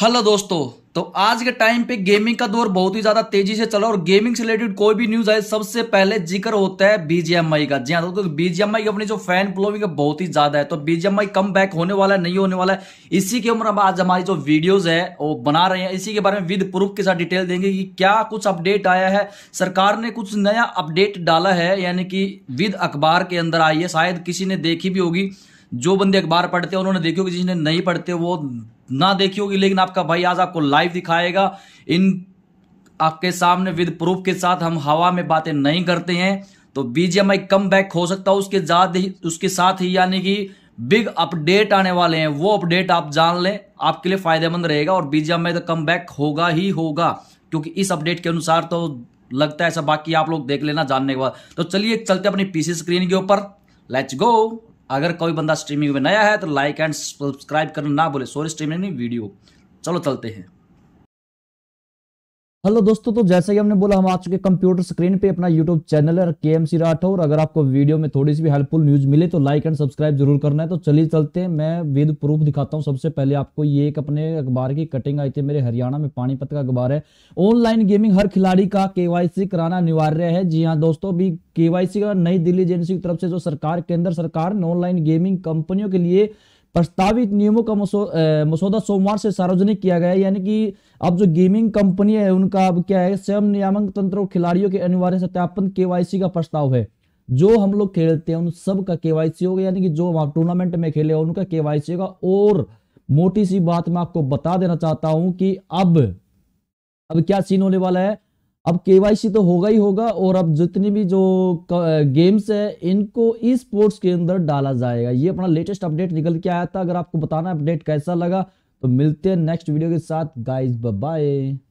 hello दोस्तों तो आज के टाइम पे गेमिंग का दौर बहुत ही ज्यादा तेजी से चला और गेमिंग से रिलेटेड कोई भी न्यूज आए सबसे पहले जिक्र होता है बीजीएमआई का जी हाँ दोस्तों बीजीएमआई की अपनी जो फैन फॉलोइंग है बहुत ही ज्यादा है तो बीजीएमआई कम बैक होने वाला है नहीं होने वाला है इसी के उम्र आज हमारी जो वीडियोज है वो बना रहे हैं इसी के बारे में विद प्रूफ के साथ डिटेल देंगे कि क्या कुछ अपडेट आया है सरकार ने कुछ नया अपडेट डाला है यानी कि विद अखबार के अंदर आई है शायद किसी ने देखी भी होगी जो बंदे अखबार पढ़ते हैं उन्होंने देखी होगी जिसने नहीं पढ़ते वो ना देखी होगी लेकिन आपका भाई आज आपको लाइव दिखाएगा इन आपके सामने विद प्रूफ के साथ हम हवा में बातें नहीं करते हैं तो बीजेएमआई कम बैक हो सकता है उसके उसके साथ ही यानी कि बिग अपडेट आने वाले हैं वो अपडेट आप जान लें आपके लिए फायदेमंद रहेगा और बीजेएमआई तो कम बैक होगा ही होगा क्योंकि इस अपडेट के अनुसार तो लगता है ऐसा बाकी आप लोग देख लेना जानने के बाद तो चलिए चलते अपनी पीसी स्क्रीन के ऊपर लेट्स गो अगर कोई बंदा स्ट्रीमिंग में नया है तो लाइक एंड सब्सक्राइब करना ना बोले सॉरी स्ट्रीमिंग नहीं वीडियो चलो चलते हैं हेलो दोस्तों तो जैसे ही हमने बोला हम आ चुके कंप्यूटर स्क्रीन पे अपना यूट्यूब चैनल है के एम सी राठौर अगर आपको वीडियो में थोड़ी सी भी हेल्पफुल न्यूज मिले तो लाइक एंड सब्सक्राइब जरूर करना है तो चलिए चलते हैं मैं विद प्रूफ दिखाता हूँ सबसे पहले आपको ये एक अपने अखबार की कटिंग आई थी मेरे हरियाणा में पानीपत का अखबार है ऑनलाइन गेमिंग हर खिलाड़ी का के कराना अनिवार्य है जी हाँ दोस्तों अभी के वाई नई दिल्ली एजेंसी की तरफ से जो सरकार केंद्र सरकार ने ऑनलाइन गेमिंग कंपनियों के लिए प्रस्तावित नियमों का मसौदा सोमवार से सार्वजनिक किया गया यानी कि अब जो गेमिंग कंपनी है उनका अब क्या है स्वयं नियामक तंत्र और खिलाड़ियों के अनिवार्य सत्यापन के का प्रस्ताव है जो हम लोग खेलते हैं उन सब का केवाईसी होगा यानी कि जो वहाँ टूर्नामेंट में खेले उनका केवाईसी होगा और मोटी सी बात मैं आपको बता देना चाहता हूं कि अब अब क्या सीन होने वाला है अब के तो होगा ही होगा और अब जितनी भी जो गेम्स है इनको ई स्पोर्ट्स के अंदर डाला जाएगा ये अपना लेटेस्ट अपडेट निकल के आया था अगर आपको बताना अपडेट कैसा लगा तो मिलते हैं नेक्स्ट वीडियो के साथ गाइज बाय